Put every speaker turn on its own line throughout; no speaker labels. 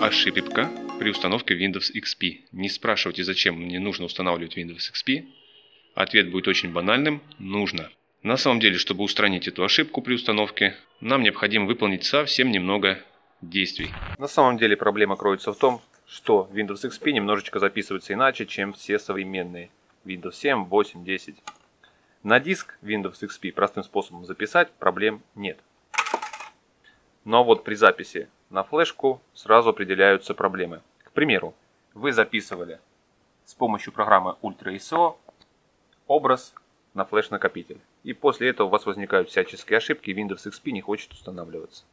Ошибка при установке Windows XP. Не спрашивайте, зачем мне нужно устанавливать Windows XP. Ответ будет очень банальным – нужно. На самом деле, чтобы устранить эту ошибку при установке, нам необходимо выполнить совсем немного действий. На самом деле проблема кроется в том, что Windows XP немножечко записывается иначе, чем все современные Windows 7, 8, 10. На диск Windows XP простым способом записать проблем нет. Но вот при записи на флешку сразу определяются проблемы. К примеру, вы записывали с помощью программы Ultra ISO образ на флеш-накопитель. И после этого у вас возникают всяческие ошибки, и Windows XP не хочет устанавливаться.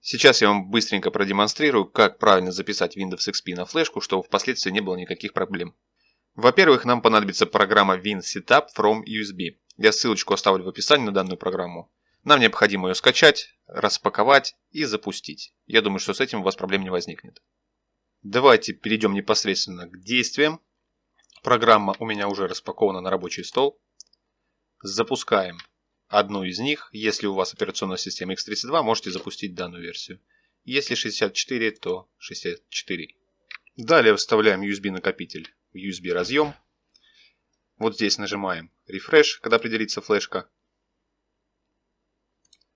Сейчас я вам быстренько продемонстрирую, как правильно записать Windows XP на флешку, чтобы впоследствии не было никаких проблем. Во-первых, нам понадобится программа WinSetup from USB. Я ссылочку оставлю в описании на данную программу. Нам необходимо ее скачать, распаковать и запустить. Я думаю, что с этим у вас проблем не возникнет. Давайте перейдем непосредственно к действиям. Программа у меня уже распакована на рабочий стол. Запускаем одну из них. Если у вас операционная система X32, можете запустить данную версию. Если 64, то 64. Далее вставляем USB накопитель в USB разъем. Вот здесь нажимаем «Refresh», когда определится флешка.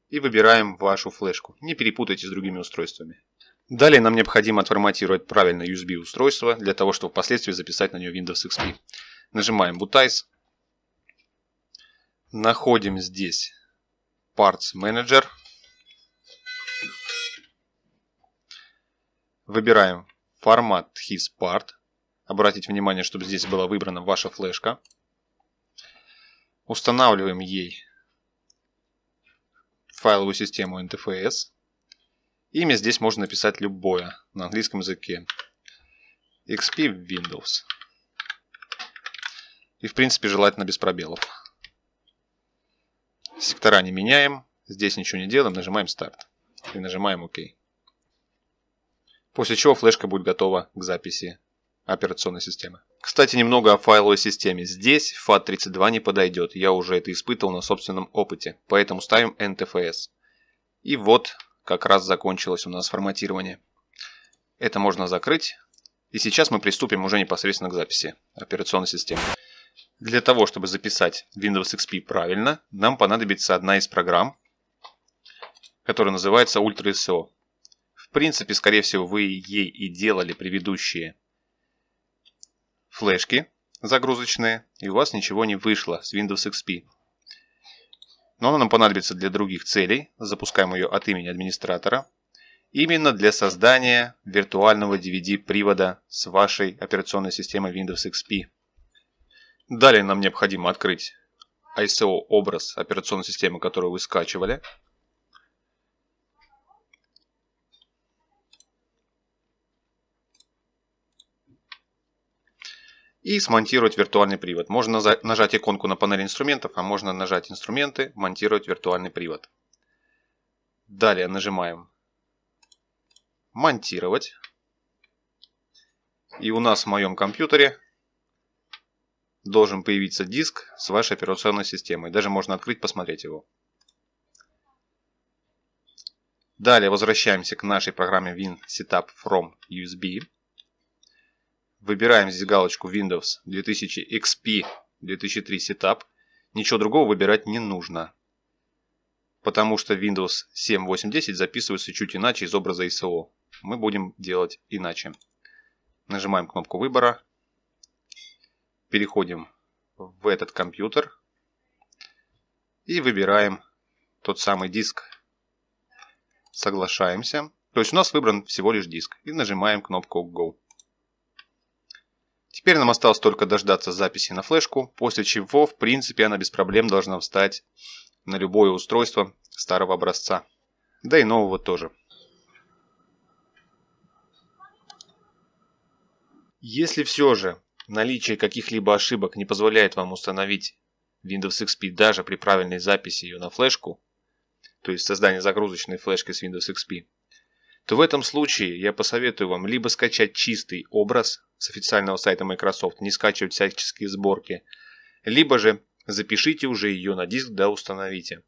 И выбираем вашу флешку. Не перепутайте с другими устройствами. Далее нам необходимо отформатировать правильно USB устройство, для того, чтобы впоследствии записать на нее Windows XP. Нажимаем Bootize. Находим здесь Parts Manager. Выбираем формат HIS Part. Обратить внимание, чтобы здесь была выбрана ваша флешка. Устанавливаем ей файловую систему NTFS. Имя здесь можно написать любое на английском языке. XP Windows. И в принципе желательно без пробелов. Сектора не меняем. Здесь ничего не делаем. Нажимаем старт. И нажимаем ОК. OK. После чего флешка будет готова к записи операционной системы. Кстати, немного о файловой системе. Здесь FAT32 не подойдет, я уже это испытывал на собственном опыте, поэтому ставим NTFS. И вот, как раз закончилось у нас форматирование. Это можно закрыть. И сейчас мы приступим уже непосредственно к записи операционной системы. Для того, чтобы записать Windows XP правильно, нам понадобится одна из программ, которая называется Ultra В принципе, скорее всего, вы ей и делали предыдущие флешки загрузочные, и у вас ничего не вышло с Windows XP. Но она нам понадобится для других целей. Запускаем ее от имени администратора. Именно для создания виртуального DVD-привода с вашей операционной системой Windows XP. Далее нам необходимо открыть ISO-образ операционной системы, которую вы скачивали. и смонтировать виртуальный привод. Можно нажать иконку на панели инструментов, а можно нажать инструменты, монтировать виртуальный привод. Далее нажимаем монтировать. И у нас в моем компьютере должен появиться диск с вашей операционной системой. Даже можно открыть, посмотреть его. Далее возвращаемся к нашей программе WinSetup from USB. Выбираем здесь галочку Windows 2000 XP 2003 Setup. Ничего другого выбирать не нужно. Потому что Windows 7, 8, 10 записываются чуть иначе из образа ISO. Мы будем делать иначе. Нажимаем кнопку выбора. Переходим в этот компьютер. И выбираем тот самый диск. Соглашаемся. То есть у нас выбран всего лишь диск. И нажимаем кнопку Go. Теперь нам осталось только дождаться записи на флешку, после чего, в принципе, она без проблем должна встать на любое устройство старого образца. Да и нового тоже. Если все же наличие каких-либо ошибок не позволяет вам установить Windows XP даже при правильной записи ее на флешку, то есть создание загрузочной флешки с Windows XP, то в этом случае я посоветую вам либо скачать чистый образ с официального сайта Microsoft, не скачивать всяческие сборки, либо же запишите уже ее на диск да установите.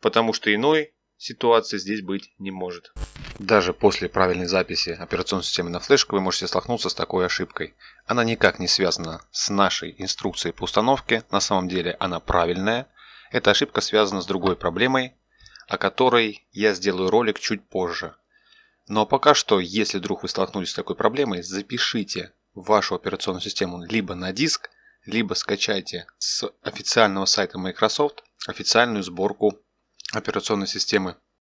Потому что иной ситуации здесь быть не может. Даже после правильной записи операционной системы на флешку вы можете столкнуться с такой ошибкой. Она никак не связана с нашей инструкцией по установке, на самом деле она правильная. Эта ошибка связана с другой проблемой, о которой я сделаю ролик чуть позже. Но пока что, если вдруг вы столкнулись с такой проблемой, запишите вашу операционную систему либо на диск, либо скачайте с официального сайта Microsoft официальную сборку операционной системы